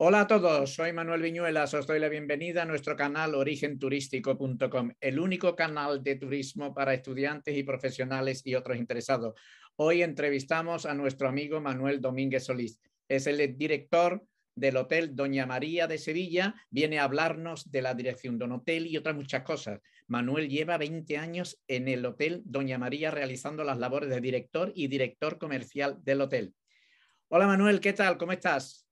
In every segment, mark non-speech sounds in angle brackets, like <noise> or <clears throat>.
Hola a todos, soy Manuel Viñuelas, os doy la bienvenida a nuestro canal origenturístico.com, el único canal de turismo para estudiantes y profesionales y otros interesados. Hoy entrevistamos a nuestro amigo Manuel Domínguez Solís, es el director del Hotel Doña María de Sevilla, viene a hablarnos de la dirección de un hotel y otras muchas cosas. Manuel lleva 20 años en el Hotel Doña María realizando las labores de director y director comercial del hotel. Hola Manuel, ¿qué tal? ¿Cómo estás?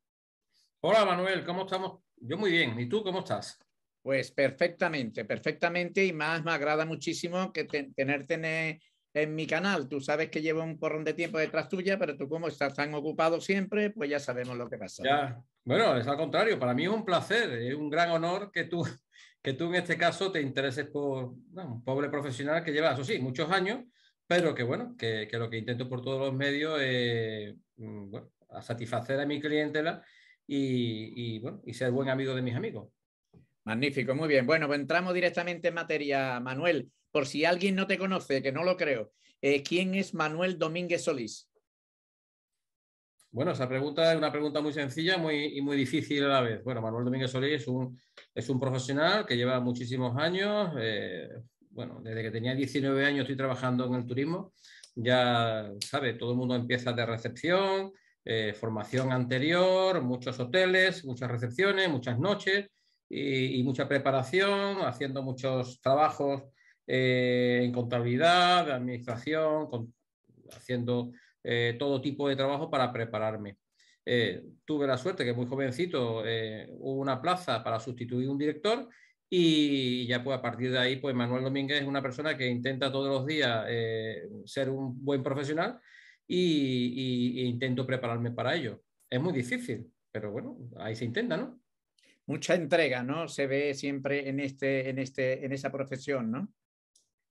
Hola Manuel, ¿cómo estamos? Yo muy bien, ¿y tú cómo estás? Pues perfectamente, perfectamente y más me agrada muchísimo que tenerte eh, en, mi canal. Tú sabes que llevo un porrón de tiempo detrás tuya, pero tú como estás tan ocupado siempre, pues ya sabemos lo que pasa. Ya. Bueno, es al contrario, para mí es un placer, es un gran honor que tú, que tú en este caso te intereses por un pobre profesional que lleva, eso sí, muchos años, pero que bueno, que, lo que intento por todos los medios es mm, bueno, satisfacer a mi clientela y, ser buen amigo de mis amigos. Magnífico, muy bien. Bueno, pues entramos directamente en materia, Manuel. Por si alguien no te conoce, que no lo creo, eh, ¿quién es Manuel Domínguez Solís? Bueno, esa pregunta es una pregunta muy sencilla muy, y muy difícil a la vez. Bueno, Manuel Domínguez Solís es un, profesional que lleva muchísimos años. Eh, bueno, desde que tenía 19 años estoy trabajando en el turismo. Ya, sabe, todo el mundo empieza de recepción, eh, formación anterior, muchos hoteles, muchas recepciones, muchas noches y, mucha preparación, haciendo muchos trabajos eh, en contabilidad, administración, haciendo eh, todo tipo de trabajo para prepararme. tuve la suerte que muy jovencito hubo una plaza para sustituir un director y ya pues a partir de ahí pues Manuel Domínguez es una persona que intenta todos los días ser un buen profesional y, intento prepararme para ello. Es muy difícil, pero bueno, ahí se intenta, ¿no? Mucha entrega, ¿no? Se ve siempre en, este, en, este, esa profesión, ¿no?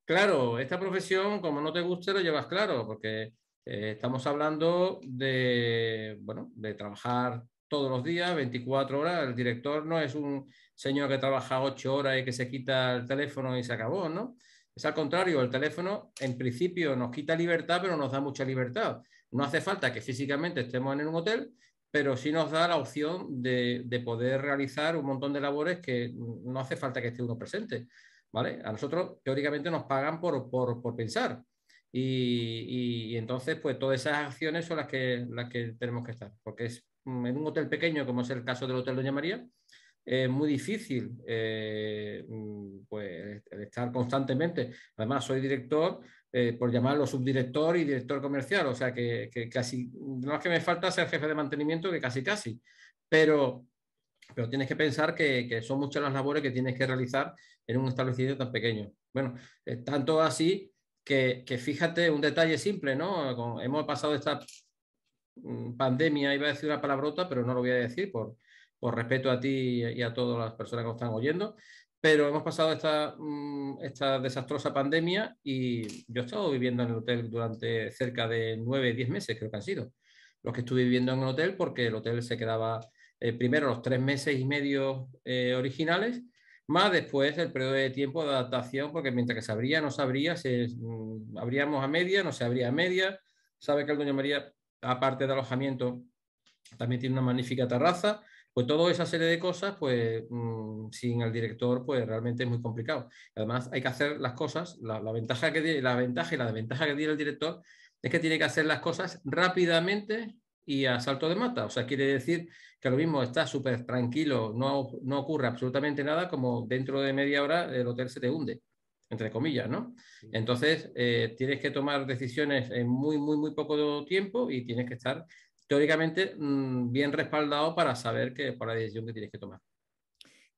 Claro, esta profesión, como no te guste, lo llevas claro, porque eh, estamos hablando de, bueno, de trabajar todos los días, 24 horas. El director no es un señor que trabaja 8 horas y que se quita el teléfono y se acabó, ¿no? Es al contrario, el teléfono en principio nos quita libertad, pero nos da mucha libertad. No hace falta que físicamente estemos en un hotel, pero sí nos da la opción de, poder realizar un montón de labores que no hace falta que esté uno presente. ¿vale? A nosotros teóricamente nos pagan por, pensar. Y, entonces, pues todas esas acciones son las que, las que tenemos que estar, porque es mm, en un hotel pequeño, como es el caso del Hotel Doña María, es muy difícil eh, mm, pues, estar constantemente. Además, soy director, eh, por llamarlo subdirector y director comercial, o sea que, casi, no es que me falta ser jefe de mantenimiento, que casi casi, pero, pero tienes que pensar que, son muchas las labores que tienes que realizar en un establecimiento tan pequeño. Bueno, eh, tanto así que, que, fíjate, un detalle simple, ¿no? Hemos pasado esta mm, pandemia, iba a decir una palabrota, pero no lo voy a decir por, por respeto a ti y a todas las personas que nos están oyendo, pero hemos pasado mm, esta, desastrosa pandemia y yo he estado viviendo en el hotel durante cerca de nueve, diez meses, creo que han sido los que estuve viviendo en el hotel, porque el hotel se quedaba eh, primero los tres meses y medio eh, originales, más después el periodo de tiempo de adaptación, porque mientras que se abría, no se abría, se, mm, abríamos a media, no se abría a media. Sabe que el Doña María, aparte de alojamiento, también tiene una magnífica terraza pues toda esa serie de cosas, pues mm, sin el director, pues realmente es muy complicado. Además, hay que hacer las cosas, la, ventaja, que, la ventaja y la desventaja que tiene el director es que tiene que hacer las cosas rápidamente y a salto de mata. O sea, quiere decir que lo mismo está súper tranquilo, no, no ocurre absolutamente nada, como dentro de media hora el hotel se te hunde, entre comillas, ¿no? Entonces, eh, tienes que tomar decisiones en muy, muy, muy poco tiempo y tienes que estar teóricamente mm, bien respaldado para saber que por la decisión que tienes que tomar.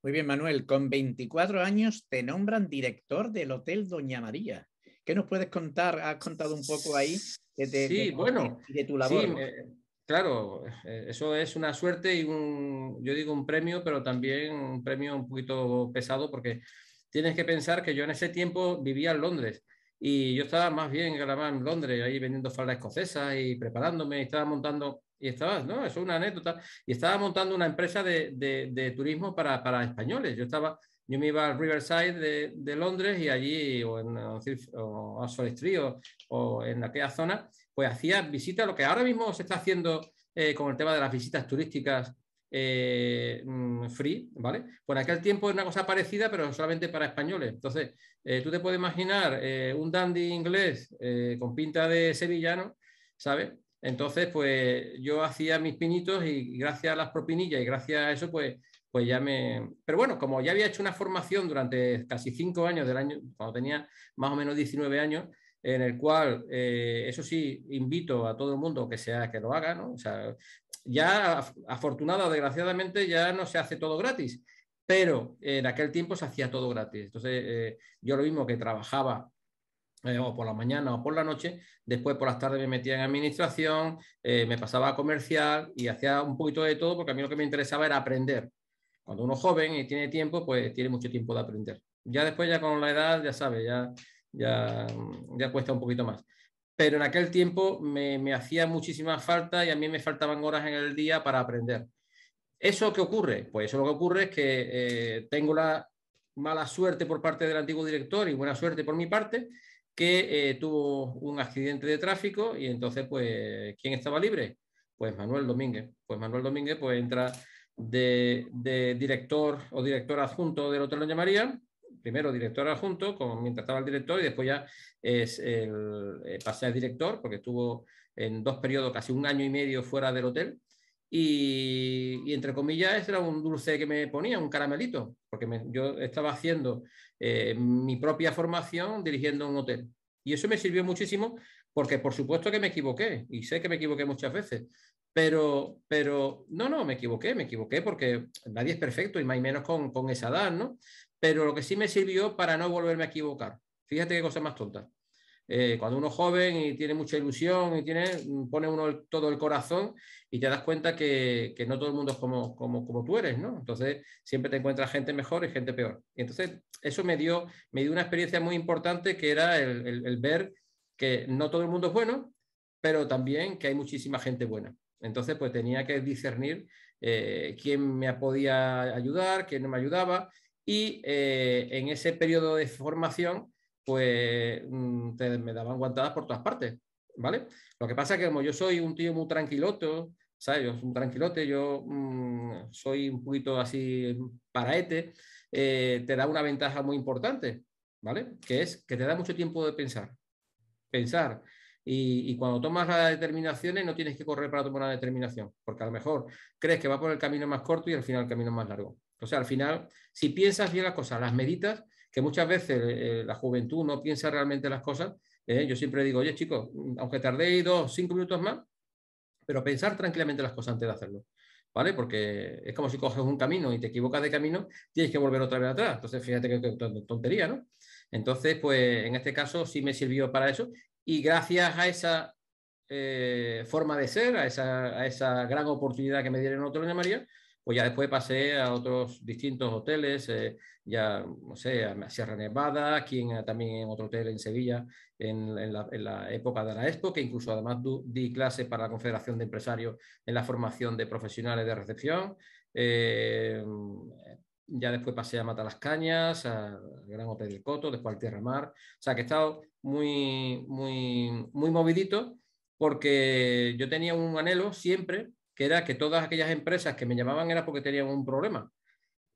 Muy bien, Manuel, con 24 años te nombran director del Hotel Doña María. ¿Qué nos puedes contar? Has contado un poco ahí de, bueno, tu labor. Sí, claro, eh, eso es una suerte y yo digo un premio, pero también un premio un poquito pesado porque tienes que pensar que yo en ese tiempo vivía en Londres y yo estaba más bien grabando en Londres, ahí vendiendo falda escocesa y preparándome, y estaba montando, y estaba, no, es una anécdota, y estaba montando una empresa de, de, turismo para, para, españoles. Yo estaba, yo me iba al Riverside de, de Londres y allí, o en o Oxford Street, o, en aquella zona, pues hacía visitas, lo que ahora mismo se está haciendo eh, con el tema de las visitas turísticas eh, mm, free, ¿vale? Por aquel tiempo era una cosa parecida, pero solamente para españoles. Entonces, eh, tú te puedes imaginar eh, un dandy inglés eh, con pinta de sevillano, ¿sabes? Entonces, pues yo hacía mis piñitos y gracias a las propinillas y gracias a eso, pues, pues ya me... Pero bueno, como ya había hecho una formación durante casi cinco años del año, cuando tenía más o menos 19 años, en el cual, eso sí, invito a todo el mundo que sea que lo haga, ¿no? O sea, ya afortunada o desgraciadamente ya no se hace todo gratis pero en aquel tiempo se hacía todo gratis. Entonces, eh, yo lo mismo que trabajaba eh, o por la mañana o por la noche, después por las tardes me metía en administración, eh, me pasaba a comercial y hacía un poquito de todo porque a mí lo que me interesaba era aprender. Cuando uno es joven y tiene tiempo, pues tiene mucho tiempo de aprender. Ya después, ya con la edad, ya sabe, ya, ya, ya cuesta un poquito más pero en aquel tiempo me, hacía muchísima falta y a mí me faltaban horas en el día para aprender. ¿Eso qué ocurre? Pues eso lo que ocurre es que eh, tengo la mala suerte por parte del antiguo director y buena suerte por mi parte, que eh, tuvo un accidente de tráfico y entonces, pues, ¿quién estaba libre? Pues Manuel Domínguez. Pues Manuel Domínguez pues, entra de, director o director adjunto del Hotel Doña María, primero director adjunto, como mientras estaba el director, y después ya es el, eh, pasé a director, porque estuvo en dos periodos, casi un año y medio fuera del hotel. Y, entre comillas era un dulce que me ponía, un caramelito, porque yo estaba haciendo eh, mi propia formación dirigiendo un hotel. Y eso me sirvió muchísimo porque por supuesto que me equivoqué y sé que me equivoqué muchas veces, pero, pero no, no, me equivoqué, me equivoqué porque nadie es perfecto y más y menos con, con esa edad, ¿no? Pero lo que sí me sirvió para no volverme a equivocar. Fíjate qué cosa más tonta. Eh, cuando uno es joven y tiene mucha ilusión y tiene, mm, pone uno todo el corazón y te das cuenta que, no todo el mundo es como, como, tú eres, ¿no? Entonces siempre te encuentras gente mejor y gente peor. Y entonces eso me dio, me dio una experiencia muy importante que era el, ver que no todo el mundo es bueno, pero también que hay muchísima gente buena. Entonces, pues tenía que discernir eh, quién me podía ayudar, quién no me ayudaba. Y eh, en ese periodo de formación, pues mm, te, me daban guantadas por todas partes, ¿vale? Lo que pasa es que como yo soy un tío muy tranquiloto, ¿sabes? Yo soy un tranquilote, yo mm, soy un poquito así paraete, eh, te da una ventaja muy importante, ¿vale? Que es que te da mucho tiempo de pensar, pensar. Y, y, cuando tomas las determinaciones no tienes que correr para tomar una determinación, porque a lo mejor crees que va por el camino más corto y al final el camino más largo. O sea, al final, si piensas bien las cosas, las meditas, que muchas veces eh, la juventud no piensa realmente las cosas. ¿eh? yo siempre digo, oye chicos, mm, aunque tardéis dos, cinco minutos más, pero pensar tranquilamente las cosas antes de hacerlo. ¿Vale? Porque es como si coges un camino y te equivocas de camino, tienes que volver otra vez atrás. Entonces, fíjate que, tontería, ¿no? Entonces, pues en este caso sí me sirvió para eso. Y gracias a esa eh, forma de ser, a esa, a esa, gran oportunidad que me dieron otro de María, pues ya después pasé a otros distintos hoteles, eh, ya, no sé, a Sierra Nevada, aquí eh, también en otro hotel en Sevilla, en, la, época de la Expo, que incluso además di clases para la Confederación de Empresarios en la formación de profesionales de recepción. Eh, ya después pasé a Mata las Cañas, al Gran Hotel del Coto, después al Tierra Mar. O sea, que he estado muy, muy, muy movidito porque yo tenía un anhelo siempre que era que todas aquellas empresas que me llamaban era porque tenían un problema.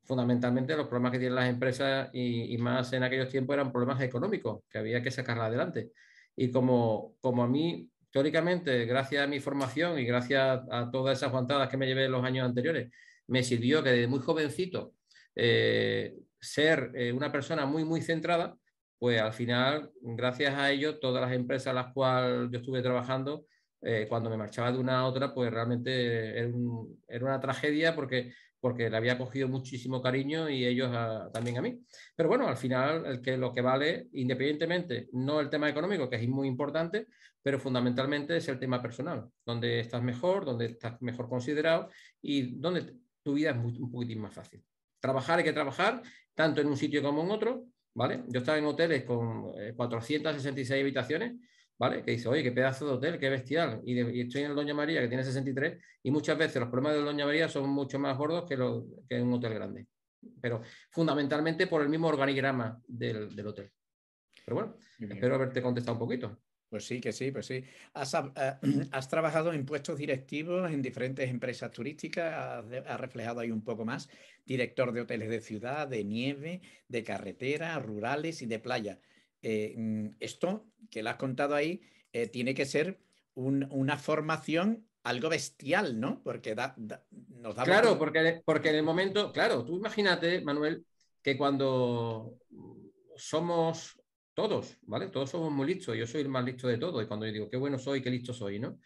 Fundamentalmente los problemas que tienen las empresas y, más en aquellos tiempos eran problemas económicos, que había que sacarla adelante. Y como, como a mí, teóricamente, gracias a mi formación y gracias a todas esas guantadas que me llevé en los años anteriores, me sirvió que desde muy jovencito eh, ser eh, una persona muy, muy centrada, pues al final, gracias a ello, todas las empresas a las cuales yo estuve trabajando eh, cuando me marchaba de una a otra, pues realmente era, una tragedia porque, porque le había cogido muchísimo cariño y ellos también a mí. Pero bueno, al final el que, lo que vale, independientemente, no el tema económico, que es muy importante, pero fundamentalmente es el tema personal, donde estás mejor, donde estás mejor considerado y donde tu vida es un poquitín más fácil. Trabajar hay que trabajar, tanto en un sitio como en otro, ¿vale? Yo estaba en hoteles con 466 eh, habitaciones ¿vale? Que dice, oye, qué pedazo de hotel, qué bestial. Y, estoy en el Doña María, que tiene 63, y muchas veces los problemas del Doña María son mucho más gordos que, que en un hotel grande. Pero fundamentalmente por el mismo organigrama del, hotel. Pero bueno, espero haberte contestado un poquito. Pues sí, que sí, pues sí. Has, eh, <clears throat> trabajado en puestos directivos en diferentes empresas turísticas, has, reflejado ahí un poco más, director de hoteles de ciudad, de nieve, de carretera, rurales y de playa. Eh, mm, esto que le has contado ahí eh, tiene que ser una formación algo bestial, ¿no? Porque nos da... Claro, porque, porque en el momento, claro, tú imagínate, Manuel, que cuando somos todos, ¿vale? Todos somos muy listos, yo soy el más listo de todos, y cuando yo digo, qué bueno soy, qué listo soy, ¿no?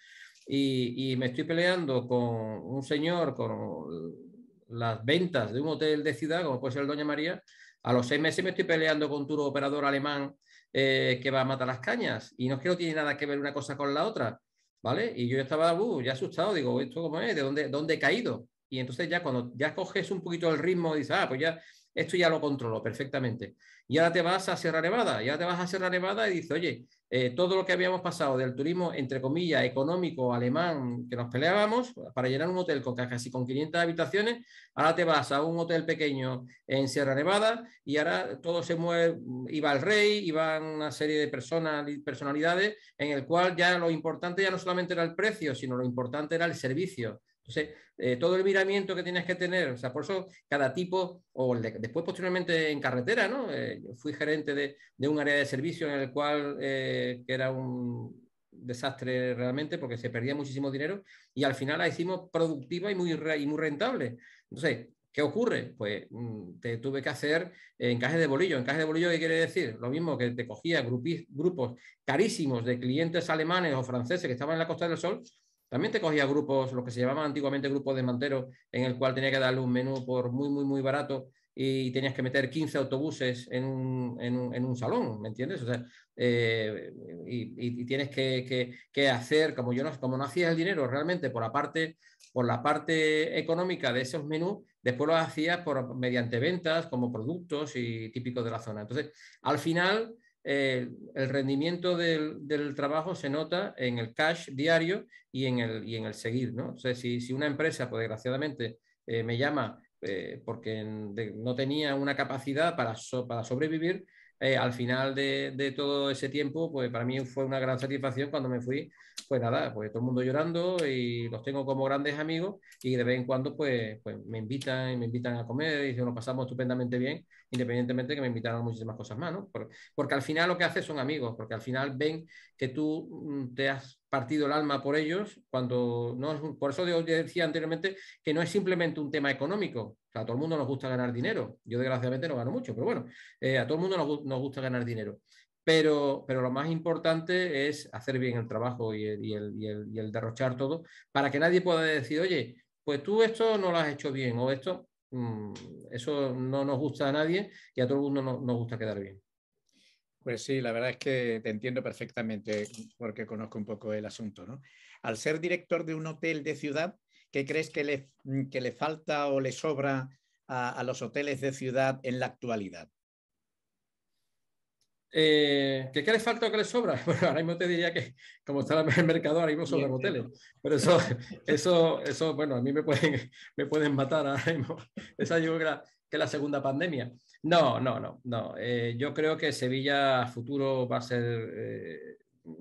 Y, y me estoy peleando con un señor, con las ventas de un hotel de ciudad, como puede ser el Doña María, a los seis meses me estoy peleando con tu operador alemán eh, que va a matar las cañas y no es que no tiene nada que ver una cosa con la otra, ¿vale? Y yo estaba uh, ya asustado, digo, ¿esto cómo es? ¿De dónde, dónde he caído? Y entonces ya cuando ya coges un poquito el ritmo, dices, ah, pues ya esto ya lo controlo perfectamente. Y ahora te vas a Sierra Nevada, ya te vas a Sierra Nevada y dices, oye, eh, todo lo que habíamos pasado del turismo, entre comillas, económico, alemán, que nos peleábamos para llenar un hotel con casi con 500 habitaciones, ahora te vas a un hotel pequeño en Sierra Nevada y ahora todo se mueve, iba el rey, iban una serie de personas, personalidades, en el cual ya lo importante ya no solamente era el precio, sino lo importante era el servicio entonces, eh, todo el miramiento que tienes que tener, o sea, por eso cada tipo, o después posteriormente en carretera, ¿no? Eh, fui gerente de, un área de servicio en el cual eh, era un desastre realmente porque se perdía muchísimo dinero y al final la hicimos productiva y muy, y muy rentable. Entonces, ¿Qué ocurre? Pues mm, te tuve que hacer encajes de bolillo. ¿Encaje de bolillo qué quiere decir? Lo mismo que te cogía grupos carísimos de clientes alemanes o franceses que estaban en la Costa del Sol también te cogía grupos, lo que se llamaban antiguamente grupos de mantero en el cual tenía que darle un menú por muy, muy, muy barato y tenías que meter 15 autobuses en un, salón, ¿me entiendes? O sea, eh, y, tienes que, hacer, como yo no, como no hacías el dinero realmente por la parte, por la parte económica de esos menús, después lo hacías por, mediante ventas como productos y típicos de la zona. Entonces, al final eh, el rendimiento del, trabajo se nota en el cash diario y en el, y en el seguir. ¿no? si, una empresa, pues desgraciadamente, eh, me llama eh, porque no tenía una capacidad para, para sobrevivir, al final de, todo ese tiempo, pues para mí fue una gran satisfacción cuando me fui, pues nada, pues todo el mundo llorando y los tengo como grandes amigos y de vez en cuando pues, pues me invitan me invitan a comer y nos pasamos estupendamente bien independientemente de que me invitaron muchísimas cosas más, ¿no? Porque, al final lo que haces son amigos, porque al final ven que tú mm, te has partido el alma por ellos, cuando no por eso decía anteriormente que no es simplemente un tema económico, o a todo el mundo nos gusta ganar dinero, yo desgraciadamente no gano mucho, pero bueno, eh, a todo el mundo nos, gusta ganar dinero, pero, pero, lo más importante es hacer bien el trabajo y y el derrochar todo para que nadie pueda decir, oye, pues tú esto no lo has hecho bien o esto, Mm, eso no nos gusta a nadie y a todo el mundo nos gusta quedar bien. Pues sí, la verdad es que te entiendo perfectamente porque conozco un poco el asunto. ¿no? Al ser director de un hotel de ciudad, ¿qué crees que le, falta o le sobra a los hoteles de ciudad en la actualidad? Eh, ¿que ¿Qué le falta o qué le sobra? <laughs> Bueno, ahora mismo te diría que como está el mercado, ahora mismo sobre moteles Pero eso, <laughs> eso, eso, bueno, a mí me pueden, <laughs> me pueden matar ahora Esa yo creo que la, la segunda pandemia. No, no, no, no. Eh, yo creo que Sevilla futuro va a ser eh,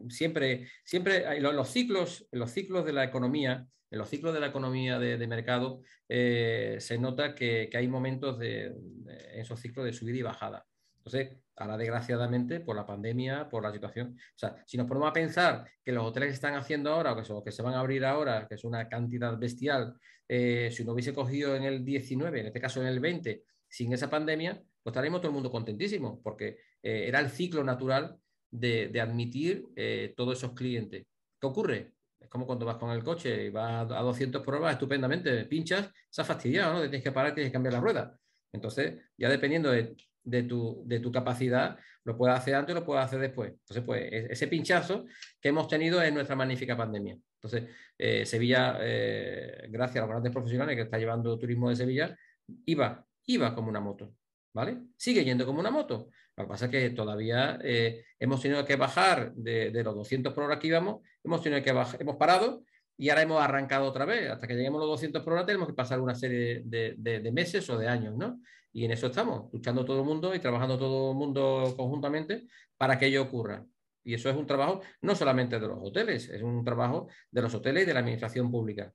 siempre, siempre en los ciclos, los ciclos de la economía, en los ciclos de la economía de, mercado se nota que, hay momentos de, en esos ciclos de subida y bajada. Entonces, ahora desgraciadamente por la pandemia, por la situación. O sea, si nos ponemos a pensar que los hoteles que están haciendo ahora, o que, son, que se van a abrir ahora, que es una cantidad bestial, eh, si uno hubiese cogido en el 19, en este caso en el 20, sin esa pandemia, pues estaríamos todo el mundo contentísimo, porque eh, era el ciclo natural de, admitir eh, todos esos clientes. ¿Qué ocurre? Es como cuando vas con el coche y vas a 200 pruebas estupendamente, pinchas, se ha fastidiado, ¿no? tienes que parar, tienes que cambiar la rueda. Entonces, ya dependiendo de de tu, de tu capacidad, lo puedo hacer antes o lo puedo hacer después. Entonces, pues e-, ese pinchazo que hemos tenido en nuestra magnífica pandemia. Entonces, eh, Sevilla, eh, gracias a los grandes profesionales que está llevando turismo de Sevilla, iba, iba como una moto, ¿vale? Sigue yendo como una moto. Lo que pasa es que todavía eh, hemos tenido que bajar de, de, los 200 por hora que íbamos, hemos tenido que hemos parado y ahora hemos arrancado otra vez. Hasta que lleguemos a los 200 por hora tenemos que pasar una serie de, de, de meses o de años, ¿no? Y en eso estamos, luchando todo el mundo y trabajando todo el mundo conjuntamente para que ello ocurra. Y eso es un trabajo no solamente de los hoteles, es un trabajo de los hoteles y de la administración pública.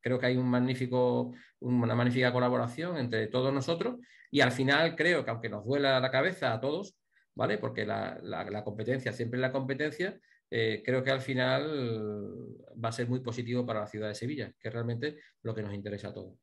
creo que hay una magnífica colaboración entre todos nosotros y al final creo que aunque nos duela la cabeza a todos, ¿vale? Porque la, competencia siempre es la competencia, eh, creo que al final va a ser muy positivo para la ciudad de Sevilla, que es realmente lo que nos interesa a todos.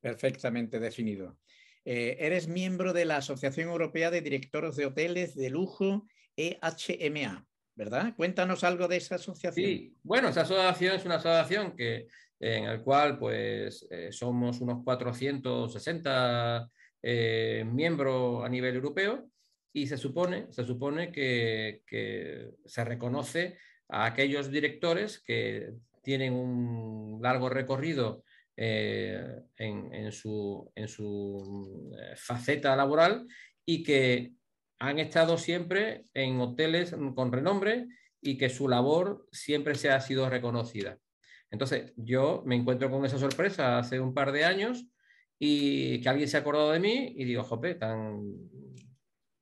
Perfectamente definido. Eh, eres miembro de la Asociación Europea de Directores de Hoteles de Lujo, EHMA, ¿verdad? Cuéntanos algo de esa asociación. Sí, bueno, esa asociación es una asociación que, en la cual pues, eh, somos unos 460 eh, miembros a nivel europeo y se supone, se supone que se reconoce a aquellos directores que tienen un largo recorrido eh, en, su, en su eh, faceta laboral y que han estado siempre en hoteles con renombre y que su labor siempre se ha sido reconocida. Entonces, yo me encuentro con esa sorpresa hace un par de años y que alguien se ha acordado de mí y digo, jope, tan,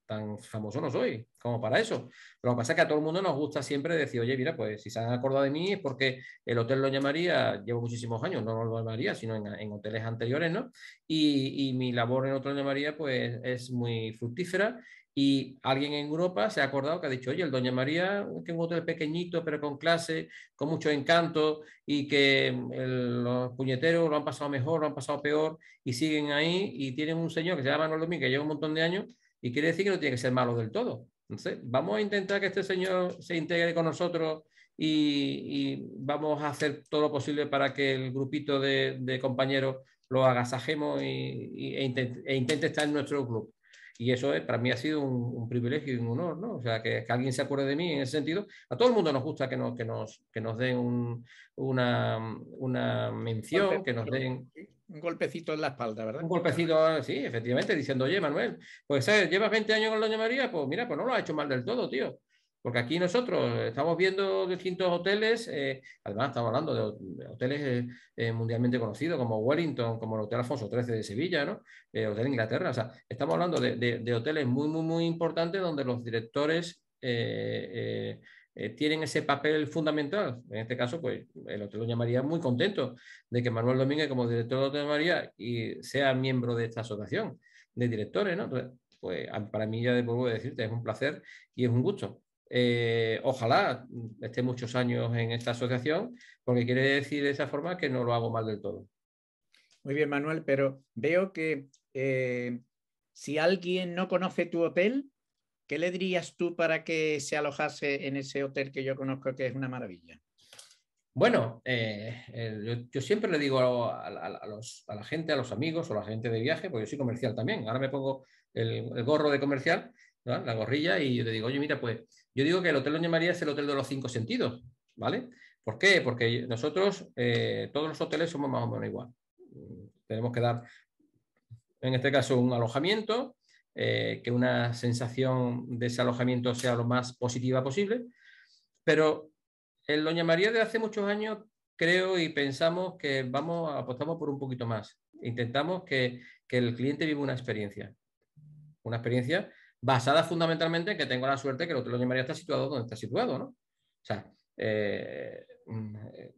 tan famoso no soy como para eso. Pero lo que pasa es que a todo el mundo nos gusta siempre decir, oye, mira, pues si se han acordado de mí es porque el hotel Doña María, llevo muchísimos años, no en Doña María, sino en, hoteles anteriores, ¿no? Y, y mi labor en otro Hotel Doña María, pues es muy fructífera y alguien en Europa se ha acordado que ha dicho, oye, el Doña María, que es un hotel pequeñito, pero con clase, con mucho encanto, y que los puñeteros lo han pasado mejor, lo han pasado peor, y siguen ahí, y tienen un señor que se llama Manuel Domínguez, que lleva un montón de años, y quiere decir que no tiene que ser malo del todo. vamos a intentar que este señor se integre con nosotros y, vamos a hacer todo lo posible para que el grupito de, compañeros lo agasajemos y, e, e, intente, estar en nuestro club. Y eso es, para mí ha sido un, privilegio y un honor, ¿no? O sea, que, que, alguien se acuerde de mí en ese sentido. A todo el mundo nos gusta que nos, que nos, que nos den una, una mención, que nos den un golpecito en la espalda, ¿verdad? Un golpecito, ah, sí, efectivamente, diciendo, oye, Manuel, pues ¿sabes? Eh, llevas 20 años con Doña María, pues mira, pues no lo has hecho mal del todo, tío. Porque aquí nosotros estamos viendo distintos hoteles, eh, además estamos hablando de hoteles eh, mundialmente conocidos como Wellington, como el Hotel Alfonso XIII de Sevilla, ¿no? Hotel Inglaterra, o sea, estamos hablando de, hoteles muy, muy, muy importantes donde los directores eh, tienen ese papel fundamental. En este caso, pues el Hotel Doña María muy contento de que Manuel Domínguez, como director del Hotel Doña María, y sea miembro de esta asociación de directores, ¿no? Pues para mí ya debo decirte, es un placer y es un gusto. Eh, ojalá esté muchos años en esta asociación, porque quiere decir de esa forma que no lo hago mal del todo. Muy bien, Manuel, pero veo que eh, si alguien no conoce tu hotel, ¿Qué le dirías tú para que se alojase en ese hotel que yo conozco que es una maravilla? Bueno, eh, eh, yo, siempre le digo a, la gente, a los amigos o a la gente de viaje, porque yo soy comercial también, ahora me pongo el, gorro de comercial, la gorrilla, y yo le digo, oye, mira, pues yo digo que el Hotel Doña María es el hotel de los cinco sentidos, ¿vale? ¿Por qué? Porque nosotros, eh, todos los hoteles somos más o menos igual. Mm, tenemos que dar, en este caso, un alojamiento, eh, que una sensación de ese alojamiento sea lo más positiva posible. Pero en Doña María de hace muchos años creo y pensamos que vamos apostamos por un poquito más. Intentamos que, que el cliente viva una experiencia. Una experiencia basada fundamentalmente en que tengo la suerte que el hotel Doña María está situado donde está situado, ¿no? O sea, eh, mm, eh,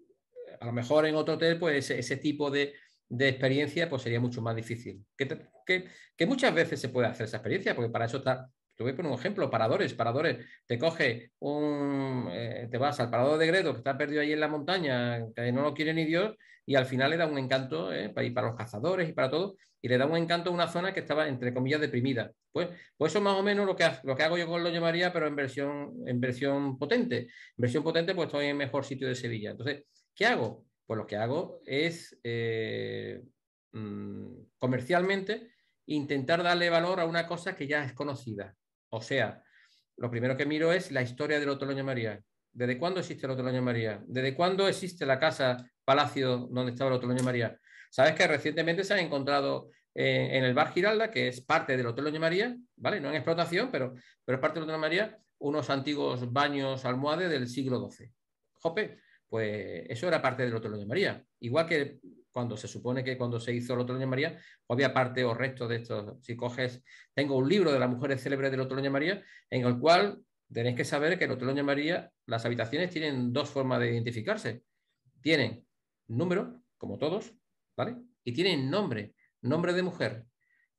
a lo mejor en otro hotel, pues ese tipo de, de experiencia, pues sería mucho más difícil. Que, muchas veces se puede hacer esa experiencia, porque para eso está te voy a poner un ejemplo, paradores, paradores, te coge un, eh, te vas al parador de Gredo, que está perdido ahí en la montaña, que no lo quiere ni Dios, y al final le da un encanto, eh, para, ir para los cazadores y para todo, y le da un encanto a una zona que estaba, entre comillas, deprimida. Pues, pues eso más o menos lo que, lo que hago yo con lo llamaría, pero en versión, en versión potente. En versión potente, pues estoy en el mejor sitio de Sevilla. Entonces, ¿qué hago? pues lo que hago es eh, mm, comercialmente intentar darle valor a una cosa que ya es conocida. O sea, lo primero que miro es la historia del Otoloño María. ¿Desde cuándo existe el Otoloño María? ¿Desde cuándo existe la casa, palacio donde estaba el Otoloño María? Sabes que recientemente se han encontrado eh, en el bar Giralda, que es parte del Otoloño María, ¿vale? No en explotación, pero, pero es parte del Oteloño María, unos antiguos baños almohades del siglo XII. Jope, pues eso era parte del otro de María. Igual que cuando se supone que cuando se hizo el otro de María, había parte o resto de estos. Si coges, tengo un libro de las mujeres célebres del otro de María, en el cual tenéis que saber que el otro de María, las habitaciones tienen dos formas de identificarse. Tienen número, como todos, ¿vale? Y tienen nombre, nombre de mujer,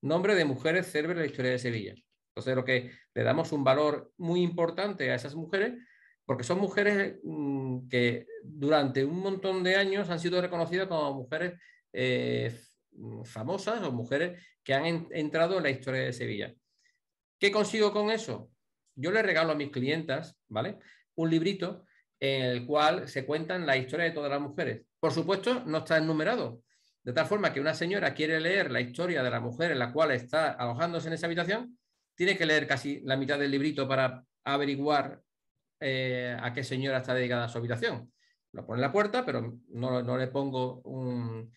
nombre de mujeres célebres de la historia de Sevilla. Entonces, lo que le damos un valor muy importante a esas mujeres porque son mujeres mm, que durante un montón de años han sido reconocidas como mujeres eh, mm, famosas o mujeres que han entrado en la historia de Sevilla. ¿Qué consigo con eso? Yo le regalo a mis clientas, ¿vale? Un librito en el cual se cuentan la historia de todas las mujeres. Por supuesto, no está enumerado. De tal forma que una señora quiere leer la historia de la mujer en la cual está alojándose en esa habitación, tiene que leer casi la mitad del librito para averiguar eh, a qué señora está dedicada su habitación. Lo pone en la puerta, pero no, le pongo un,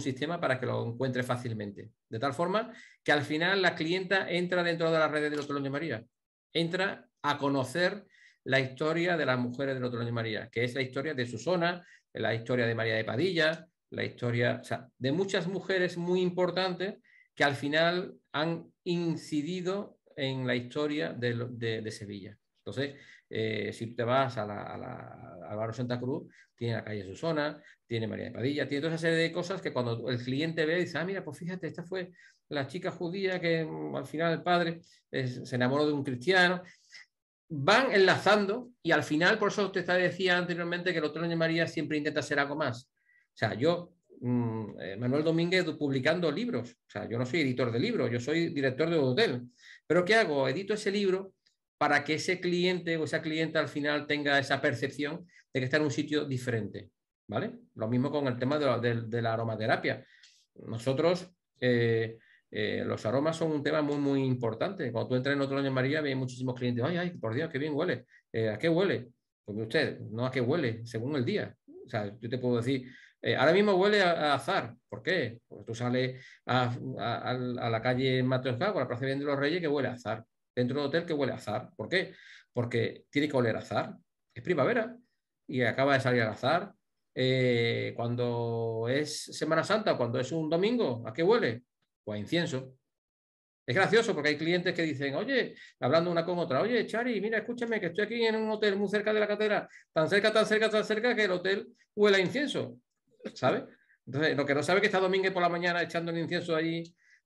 sistema para que lo encuentre fácilmente. De tal forma que al final la clienta entra dentro de las redes de otroño de María, entra a conocer la historia de las mujeres del Otro de María, que es la historia de Susona, la historia de María de Padilla, la historia de muchas mujeres muy importantes que al final han incidido en la historia de Sevilla. Entonces, eh, si te vas a la, a Barrio Santa Cruz, tiene la calle Susona, tiene María de Padilla, tiene toda esa serie de cosas que cuando el cliente ve, dice, ah, mira, pues fíjate, esta fue la chica judía que mm, al final el padre eh, se enamoró de un cristiano. Van enlazando y al final, por eso te decía anteriormente que el otro año María siempre intenta hacer algo más. O sea, yo mm, eh, Manuel Domínguez publicando libros. O sea, yo no soy editor de libros, yo soy director de un hotel. Pero ¿qué hago? Edito ese libro para que ese cliente o esa cliente al final tenga esa percepción de que está en un sitio diferente. ¿Vale? Lo mismo con el tema de la, aromaterapia. Nosotros, eh, eh, los aromas son un tema muy, muy importante. Cuando tú entras en otro año en María, hay muchísimos clientes, ay, ay, por Dios, qué bien huele. Eh, ¿A qué huele? Pues usted, no a qué huele, según el día. O sea, yo te puedo decir, ahora mismo huele a, azar. ¿Por qué? Porque tú sales a, la calle Matosca, a la Plaza de los Reyes, que huele a azar dentro de un hotel que huele a azar. ¿Por qué? Porque tiene que oler a azar. Es primavera y acaba de salir al azar. Eh, cuando es Semana Santa, cuando es un domingo, ¿a qué huele? Pues a incienso. Es gracioso porque hay clientes que dicen, oye, hablando una con otra, oye, Chari, mira, escúchame, que estoy aquí en un hotel muy cerca de la catedral, tan cerca, tan cerca, tan cerca que el hotel huele a incienso, ¿sabes? Entonces, lo que no sabe que está domingo por la mañana echando el incienso allí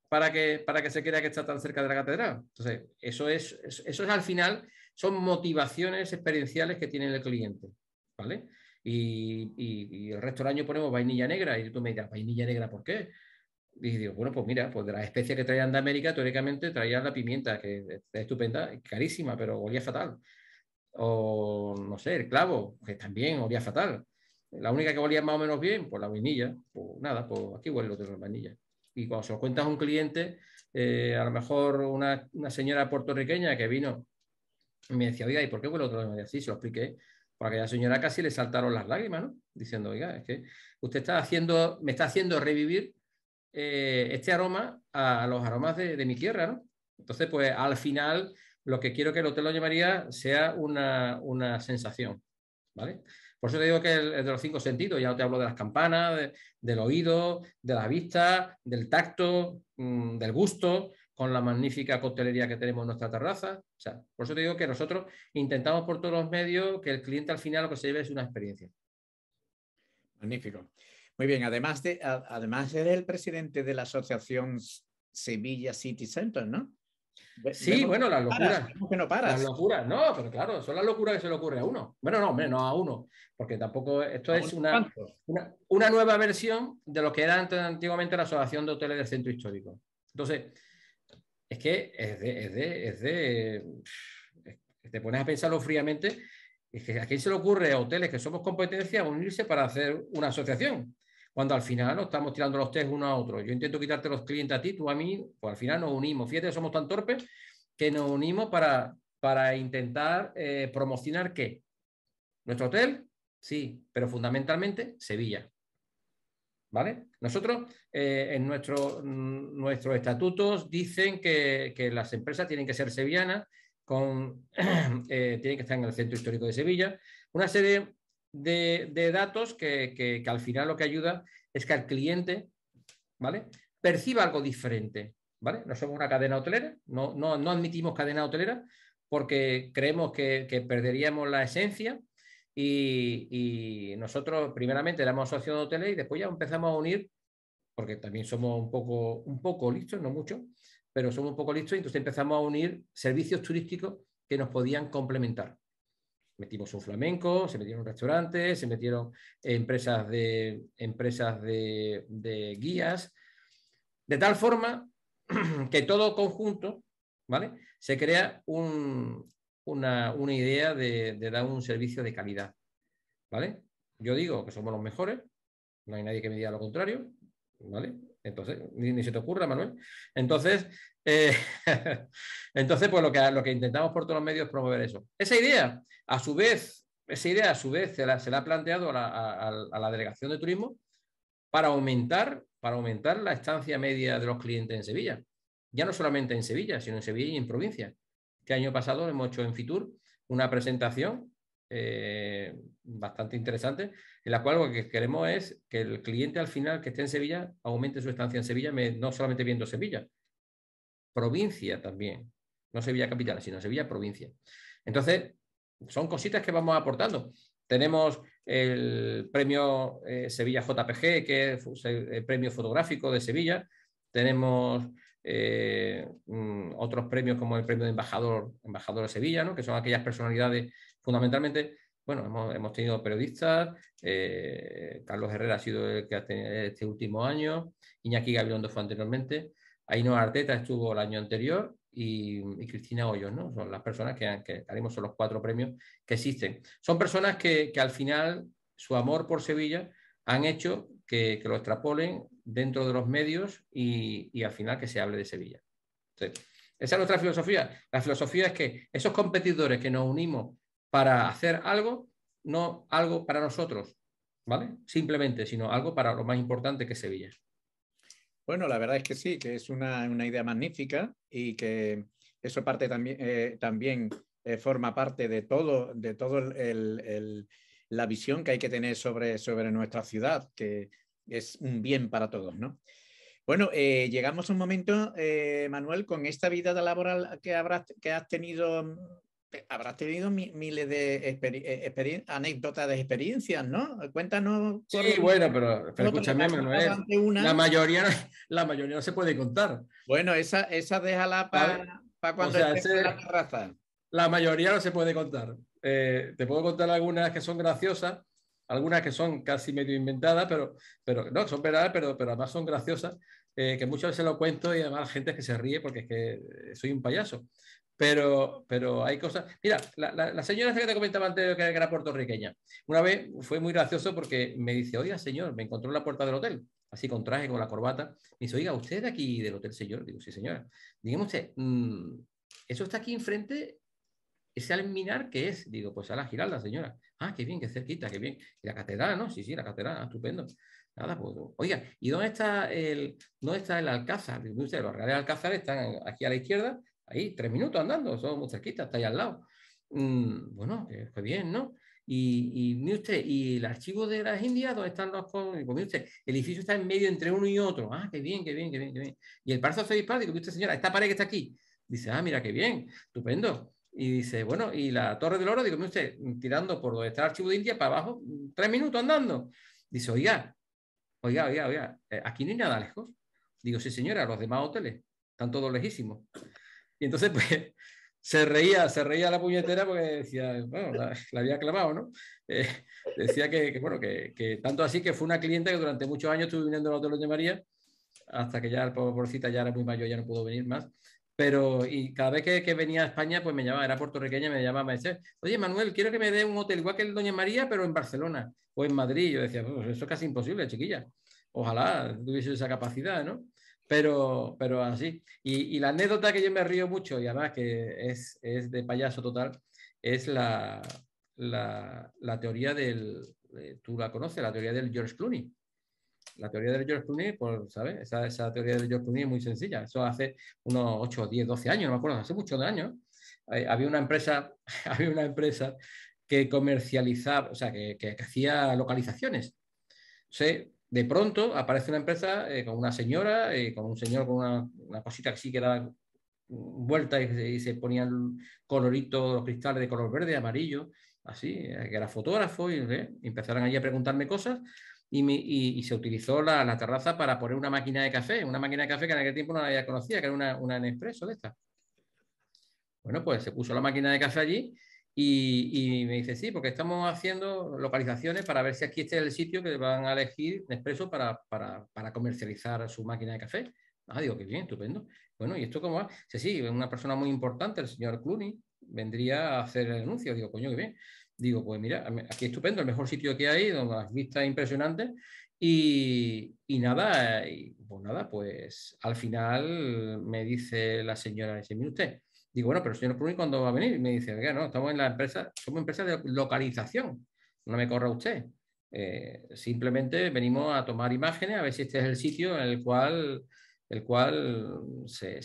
para que, para que se crea que está tan cerca de la catedral. Entonces, eso es, eso es al final, son motivaciones experienciales que tiene el cliente, ¿vale? Y, el resto del año ponemos vainilla negra y tú me dirás, vainilla negra, ¿por qué? Y digo, bueno, pues mira, pues de las especies que traían de América, teóricamente traían la pimienta, que es estupenda, carísima, pero olía fatal. O, no sé, el clavo, que también olía fatal. La única que olía más o menos bien, pues la vainilla. Pues nada, pues aquí huele otro de vainilla y cuando se lo cuentas a un cliente, eh, a lo mejor una, señora puertorriqueña que vino me decía, oiga, ¿y por qué huele el otro día? Sí, se lo expliqué. Para aquella señora casi le saltaron las lágrimas, ¿no? Diciendo, oiga, es que usted está haciendo, me está haciendo revivir eh, este aroma a, los aromas de, mi tierra, ¿no? Entonces, pues al final, lo que quiero que el hotel lo llamaría sea una, una sensación, ¿vale? Por eso te digo que es de los cinco sentidos, ya no te hablo de las campanas, del oído, de la vista, del tacto, mm, del gusto, con la magnífica coctelería que tenemos en nuestra terraza. O sea, por eso te digo que nosotros intentamos por todos los medios que el cliente al final lo que se lleve es una experiencia. Magnífico. Muy bien, además de además eres el presidente de la asociación Sevilla City Center, ¿no? Sí, bueno, las locuras. no Las locuras, no, pero claro, son las locuras que se le ocurre a uno. Bueno, no, menos a uno, porque tampoco esto es una, una, nueva versión de lo que era antiguamente la Asociación de Hoteles del Centro Histórico. Entonces, es que es de, te pones a pensarlo fríamente, es que a quién se le ocurre a hoteles que somos competencia unirse para hacer una asociación cuando al final estamos tirando los test uno a otro. Yo intento quitarte los clientes a ti, tú a mí, pues al final nos unimos. Fíjate, somos tan torpes que nos unimos para, para intentar eh, promocionar qué? Nuestro hotel, sí, pero fundamentalmente Sevilla. ¿Vale? Nosotros eh, en nuestro, mm, nuestros estatutos dicen que, las empresas tienen que ser sevillanas, con, <clears throat> eh, tienen que estar en el centro histórico de Sevilla, una serie de, datos que, que, al final lo que ayuda es que el cliente ¿vale? perciba algo diferente. ¿vale? No somos una cadena hotelera, no, no, no admitimos cadena hotelera porque creemos que, perderíamos la esencia y, nosotros primeramente éramos socios de hoteles y después ya empezamos a unir, porque también somos un poco, un poco listos, no mucho, pero somos un poco listos y entonces empezamos a unir servicios turísticos que nos podían complementar metimos un flamenco, se metieron restaurantes, se metieron empresas de, empresas de, guías, de tal forma <clears throat> que todo conjunto, ¿vale? Se crea una, idea de, de, dar un servicio de calidad, ¿vale? Yo digo que somos los mejores, no hay nadie que me diga lo contrario, ¿vale? Entonces, ni, se te ocurra, Manuel. Entonces, eh, <laughs> entonces pues lo que, lo que intentamos por todos los medios es promover eso. Esa idea, a su vez, esa idea a su vez se la, ha planteado a la, delegación de turismo para aumentar, para aumentar la estancia media de los clientes en Sevilla. Ya no solamente en Sevilla, sino en Sevilla y en provincia. Que año pasado hemos hecho en Fitur una presentación eh, bastante interesante, en la cual lo que queremos es que el cliente al final que esté en Sevilla aumente su estancia en Sevilla, no solamente viendo Sevilla, provincia también, no Sevilla capital, sino Sevilla provincia. Entonces, son cositas que vamos aportando. Tenemos el premio eh, Sevilla JPG, que es el premio fotográfico de Sevilla. Tenemos eh, mm, otros premios como el premio de embajador, embajador de Sevilla, que son aquellas personalidades fundamentalmente, bueno, hemos, tenido periodistas, eh, Carlos Herrera ha sido el que ha tenido este último año, Iñaki Gabilondo fue anteriormente, Ainhoa Arteta estuvo el año anterior y, Cristina Hoyos, ¿no? Son las personas que, que son los cuatro premios que existen. Son personas que, al final su amor por Sevilla han hecho que, lo extrapolen dentro de los medios y, al final que se hable de Sevilla. esa es nuestra filosofía. La filosofía es que esos competidores que nos unimos para hacer algo, no algo para nosotros, ¿vale? Simplemente, sino algo para lo más importante que es Sevilla. Bueno, la verdad es que sí, que es una, idea magnífica y que eso parte también, eh, también eh, forma parte de todo, de todo la visión que hay que tener sobre, sobre nuestra ciudad, que es un bien para todos, ¿no? Bueno, eh, llegamos a un momento, Manuel, con esta vida laboral que, que has tenido habrás tenido miles de eh, anécdotas de experiencias, ¿no? Cuéntanos. Sí, bueno, pero, escúchame, Manuel. La, mayoría, no, la mayoría no se puede contar. Bueno, esa, esa déjala para ah, cuando la La mayoría no se puede contar. Eh, te puedo contar algunas que son graciosas, algunas que son casi medio inventadas, pero, pero no, son verdad, pero, pero además son graciosas, eh, que muchas veces lo cuento y además gente que se ríe porque es que soy un payaso. Pero, pero hay cosas. Mira, la, la, señora que te comentaba antes que era puertorriqueña, una vez fue muy gracioso porque me dice: Oiga, señor, me encontró en la puerta del hotel, así con traje, con la corbata. Me dice: Oiga, ¿usted de aquí del hotel, señor? Digo, sí, señora. Dígame usted, mm, ¿eso está aquí enfrente? ¿Ese alminar qué es? Digo, pues a la Giralda, señora. Ah, qué bien, qué cerquita, qué bien. Y la catedral, ¿no? Sí, sí, la catedral, estupendo. Nada, pues, oiga, ¿y dónde está el, dónde está el Alcázar? Usted, los reales Alcázar están aquí a la izquierda ahí, tres minutos andando, somos cerquita, está ahí al lado. Mm, bueno, eh, fue bien, ¿no? Y, y usted, y el archivo de las Indias, ¿dónde están los con, pues el edificio está en medio entre uno y otro. Ah, qué bien, qué bien, qué bien, qué bien. Y el parso se dispara, dice, usted señora, esta pared que está aquí. Dice, ah, mira, qué bien, estupendo. Y dice, bueno, y la Torre del Oro, digo, mire usted, mm, tirando por donde está el archivo de India para abajo, mm, tres minutos andando. Dice, oiga, oiga, oiga, oiga, eh, aquí no hay nada lejos. Digo, sí, señora, los demás hoteles están todos lejísimos. Y entonces, pues, <laughs> se reía, se reía la puñetera porque decía, bueno, la, había clavado, ¿no? Eh, decía que, bueno, que, tanto así que fue una cliente que durante muchos años estuve viniendo al hotel Doña María, hasta que ya, pobrecita, ya era muy mayor, ya no pudo venir más. Pero, y cada vez que, venía a España, pues me llamaba, era puertorriqueña, me llamaba, me decía, oye, Manuel, quiero que me dé un hotel igual que el Doña María, pero en Barcelona o en Madrid. Yo decía, pues eso es casi imposible, chiquilla. Ojalá tuviese esa capacidad, ¿no? pero, pero así. Y, la anécdota que yo me río mucho, y además que es, de payaso total, es la, la, teoría del, eh, tú la conoces, la teoría del George Clooney. La teoría del George Clooney, pues, ¿sabes? Esa, teoría del George Clooney es muy sencilla. Eso hace unos 8, 10, 12 años, no me acuerdo, hace muchos años. Eh, había una empresa, <laughs> había una empresa que comercializaba, o sea, que, hacía localizaciones. O de pronto aparece una empresa eh, con una señora, eh, con un señor con una, cosita así que daba vuelta y, se ponían coloritos, los cristales de color verde, amarillo, así, eh, que era fotógrafo, y empezaron allí a preguntarme cosas. Y, se utilizó la, terraza para poner una máquina de café, una máquina de café que en aquel tiempo no la había conocido, que era una, una Nespresso de esta. Bueno, pues se puso la máquina de café allí y, me dice, sí, porque estamos haciendo localizaciones para ver si aquí este es el sitio que van a elegir Nespresso para, para, comercializar su máquina de café. Ah, digo, qué bien, estupendo. Bueno, ¿y esto cómo va? Sí, sí, una persona muy importante, el señor Clooney, vendría a hacer el anuncio. Digo, coño, qué bien. Digo, pues mira, aquí estupendo, el mejor sitio que hay, donde las vistas impresionantes. Y, nada, pues nada, pues al final me dice la señora, dice, mire usted, Digo, bueno, pero el señor Pruni, ¿cuándo va a venir? Y me dice, oiga, no, estamos en la empresa, somos empresas de localización, no me corra usted. Eh, simplemente venimos a tomar imágenes, a ver si este es el sitio en el cual, el, cual se,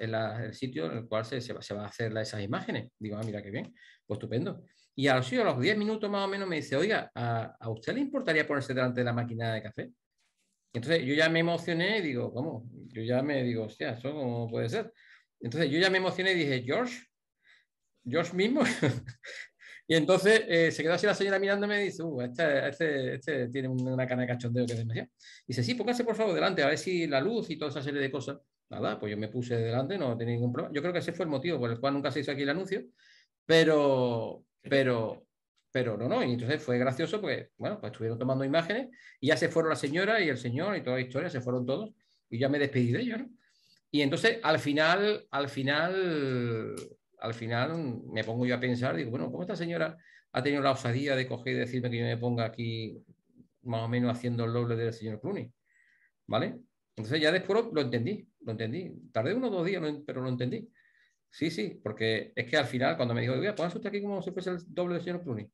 el sitio en el cual se, se, va, a hacer esas imágenes. Digo, ah, mira qué bien, pues estupendo. Y a los, 10 minutos más o menos me dice, oiga, ¿a, ¿a, usted le importaría ponerse delante de la máquina de café? Entonces yo ya me emocioné y digo, ¿cómo? Yo ya me digo, hostia, ¿eso cómo puede ser? Entonces yo ya me emocioné y dije, George, George mismo. <laughs> y entonces eh, se quedó así la señora mirándome y dice, uh, este, este, este, tiene una cana de cachondeo que es demasiado. Y dice, sí, póngase por favor delante, a ver si la luz y toda esa serie de cosas. Nada, pues yo me puse delante, no tenía ningún problema. Yo creo que ese fue el motivo por el cual nunca se hizo aquí el anuncio, pero, pero, pero no, no. Y entonces fue gracioso porque, bueno, pues estuvieron tomando imágenes y ya se fueron la señora y el señor y toda la historia, se fueron todos y ya me despedí de ellos, ¿no? Y entonces, al final, al final, al final me pongo yo a pensar, digo, bueno, ¿cómo esta señora ha tenido la osadía de coger y decirme que yo me ponga aquí más o menos haciendo el doble del señor Clooney? ¿Vale? Entonces ya después lo, entendí, lo entendí. Tardé unos dos días, pero lo entendí. Sí, sí, porque es que al final cuando me dijo, a poner usted aquí como si fuese el doble del señor Clooney.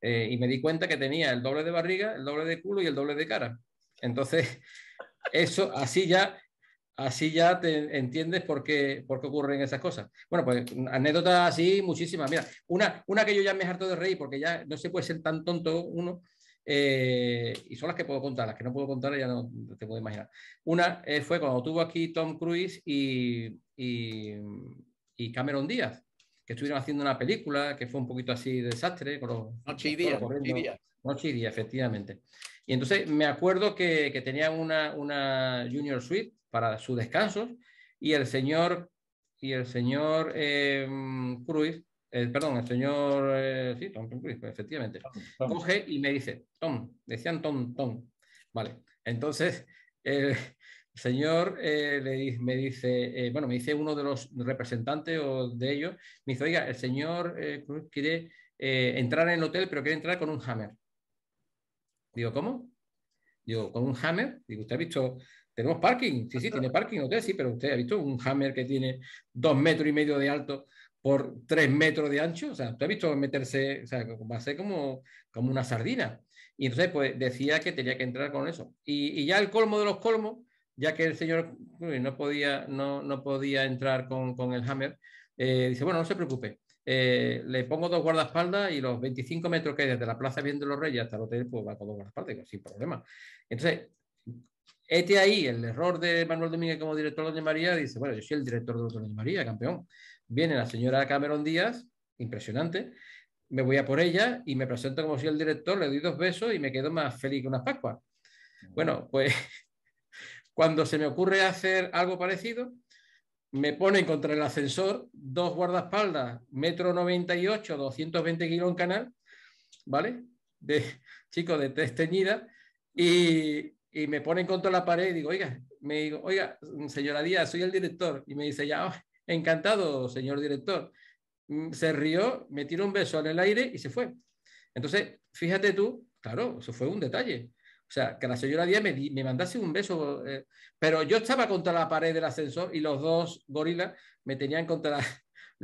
Eh, y me di cuenta que tenía el doble de barriga, el doble de culo y el doble de cara. Entonces, <laughs> eso así ya así ya te entiendes por qué, por qué ocurren esas cosas. Bueno, pues anécdotas así muchísimas. Mira, una, una que yo ya me harto de reír porque ya no se puede ser tan tonto uno. Eh, y son las que puedo contar, las que no puedo contar ya no te puedo imaginar. Una eh, fue cuando tuvo aquí Tom Cruise y, y, Cameron Díaz, que estuvieron haciendo una película que fue un poquito así desastre. Con noche y día. Noche y día. Noche y día, efectivamente. Y entonces me acuerdo que, que tenían una, una Junior Suite para su descanso, y el señor y el señor em, eh, Cruz, perdón, el señor eh, sí, Tom, Cruz, pues, efectivamente, coge y me dice, Tom, decían Tom, Tom, vale, entonces el señor eh, le, me dice, eh, bueno, me dice uno de los representantes o de ellos, me dice, oiga, el señor Cruz quiere entrar en el hotel, pero quiere entrar con un hammer. Digo, ¿cómo? Digo, con un hammer. Digo, ¿usted ha visto tenemos parking, sí, sí, tiene parking hotel, sí, pero usted ha visto un Hammer que tiene dos metros y medio de alto por tres metros de ancho, o sea, usted ha visto meterse, o sea, va a ser como, como una sardina. Y entonces, pues decía que tenía que entrar con eso. Y, ya el colmo de los colmos, ya que el señor no podía, no, podía entrar con, el Hammer, eh, dice, bueno, no se preocupe, eh, le pongo dos guardaespaldas y los 25 metros que hay desde la Plaza Bien de los Reyes hasta el hotel, pues va con dos guardaespaldas, sin problema. Entonces, este ahí, el error de Manuel Domínguez como director de Doña María, dice, bueno, yo soy el director de Doña María, campeón. Viene la señora Cameron Díaz, impresionante, me voy a por ella y me presento como si el director, le doy dos besos y me quedo más feliz que unas Pascuas. Bueno, pues <laughs> cuando se me ocurre hacer algo parecido, me ponen contra el ascensor dos guardaespaldas, metro 98, 220 kilos en canal, ¿vale? De <laughs> chico de tres teñida y, y me ponen contra la pared y digo, oiga, me digo, oiga, señora Díaz, soy el director. Y me dice, ya, encantado, señor director. Mm, se rió, me tiró un beso en el aire y se fue. Entonces, fíjate tú, claro, eso fue un detalle. O sea, que la señora Díaz me, me mandase un beso, eh, pero yo estaba contra la pared del ascensor y los dos gorilas me tenían contra la,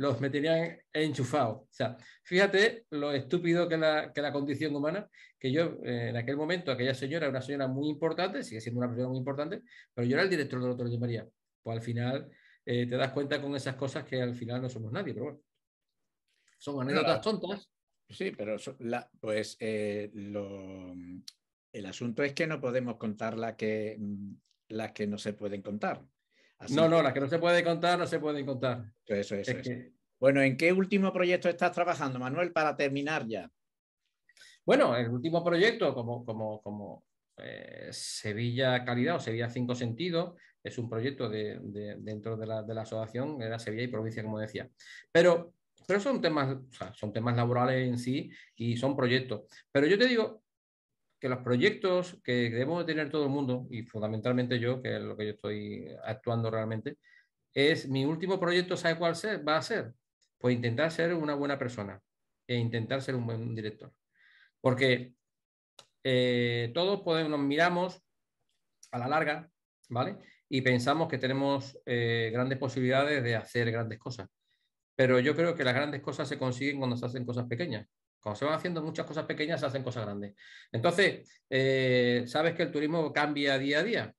los meterían enchufados. O sea, fíjate lo estúpido que la, la condición humana, que yo eh, en aquel momento, aquella señora, una señora muy importante, sigue siendo una persona muy importante, pero yo era el director del otro de María. Pues al final eh, te das cuenta con esas cosas que al final no somos nadie, pero bueno. Son anécdotas tontas. Sí, pero pues eh, el asunto es que no podemos contar que, mm, las que no se pueden contar no, no, las que no se pueden contar, no se pueden contar. Eso, es Bueno, ¿en qué último proyecto estás trabajando, Manuel, para terminar ya? Bueno, el último proyecto, como, como, como eh, Sevilla Calidad o Sevilla Cinco Sentidos, es un proyecto dentro de la, de la asociación, era Sevilla y provincia, como decía. Pero, pero son temas, son temas laborales en sí y son proyectos. Pero yo te digo que los proyectos que debemos tener todo el mundo, y fundamentalmente yo, que es lo que yo estoy actuando realmente, es mi último proyecto, ¿sabe cuál ser? va a ser? Pues intentar ser una buena persona e intentar ser un buen director. Porque eh, todos podemos, nos miramos a la larga, ¿vale? Y pensamos que tenemos eh, grandes posibilidades de hacer grandes cosas. Pero yo creo que las grandes cosas se consiguen cuando se hacen cosas pequeñas. Cuando se van haciendo muchas cosas pequeñas, se hacen cosas grandes. Entonces, eh, sabes que el turismo cambia día a día,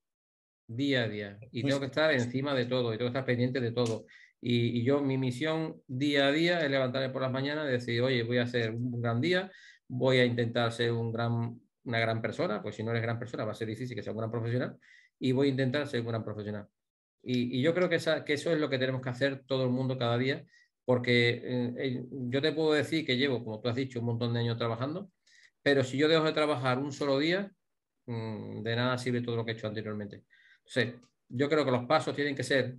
día a día, y pues tengo que estar encima de todo, y tengo que estar pendiente de todo. Y, yo, mi misión día a día es levantarme por las mañanas y decir, oye, voy a hacer un gran día, voy a intentar ser un gran, una gran persona, pues si no eres gran persona va a ser difícil que sea un gran profesional, y voy a intentar ser un gran profesional. Y, yo creo que eso es lo que tenemos que hacer todo el mundo cada día, porque eh, eh, yo te puedo decir que llevo, como tú has dicho, un montón de años trabajando, pero si yo dejo de trabajar un solo día, mm, de nada sirve todo lo que he hecho anteriormente. Entonces, yo creo que los pasos tienen que ser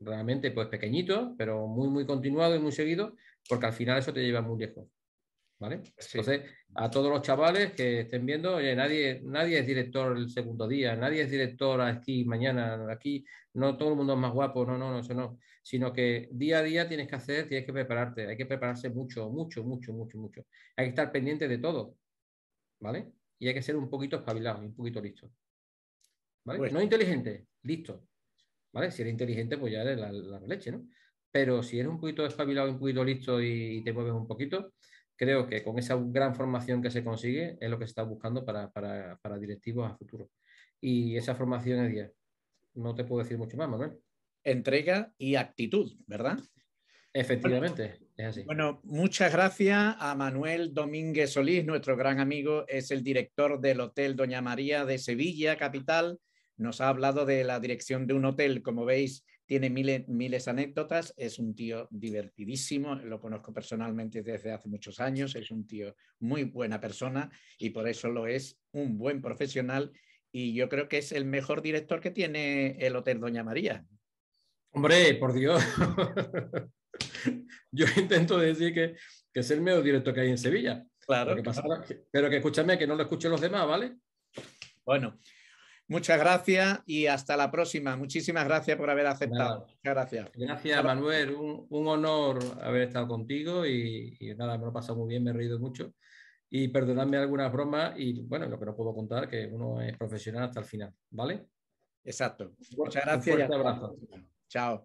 realmente pues pequeñitos, pero muy, muy continuados y muy seguidos, porque al final eso te lleva muy lejos. ¿Vale? Entonces, a todos los chavales que estén viendo, oye, nadie, nadie es director el segundo día, nadie es director aquí mañana, aquí, no todo el mundo es más guapo, no, no, no, eso no sino que día a día tienes que hacer, tienes que prepararte, hay que prepararse mucho, mucho, mucho, mucho, mucho. Hay que estar pendiente de todo, ¿vale? Y hay que ser un poquito espabilado un poquito listo. ¿Vale? No inteligente, listo. ¿Vale? Si eres inteligente, pues ya eres la, leche, ¿no? Pero si eres un poquito espabilado, un poquito listo y, te mueves un poquito, creo que con esa gran formación que se consigue es lo que se está buscando para, para, para directivos a futuro. Y esa formación es 10. No te puedo decir mucho más, Manuel entrega y actitud, ¿verdad? Efectivamente, es así. Bueno, muchas gracias a Manuel Domínguez Solís, nuestro gran amigo, es el director del Hotel Doña María de Sevilla, capital. Nos ha hablado de la dirección de un hotel, como veis, tiene miles, miles anécdotas, es un tío divertidísimo, lo conozco personalmente desde hace muchos años, es un tío muy buena persona y por eso lo es un buen profesional y yo creo que es el mejor director que tiene el Hotel Doña María. Hombre, por Dios. <laughs> Yo intento decir que, es el medio directo que hay en Sevilla. Claro. pero que escúchame, que no lo escuchen los demás, ¿vale? Bueno, muchas gracias y hasta la próxima. Muchísimas gracias por haber aceptado. Muchas gracias. Gracias, Manuel. Un, honor haber estado contigo y, nada, me lo he pasado muy bien, me he reído mucho. Y perdonadme algunas bromas y bueno, lo que no puedo contar, que uno es profesional hasta el final, ¿vale? Exacto. Muchas gracias. Un fuerte abrazo. Chao.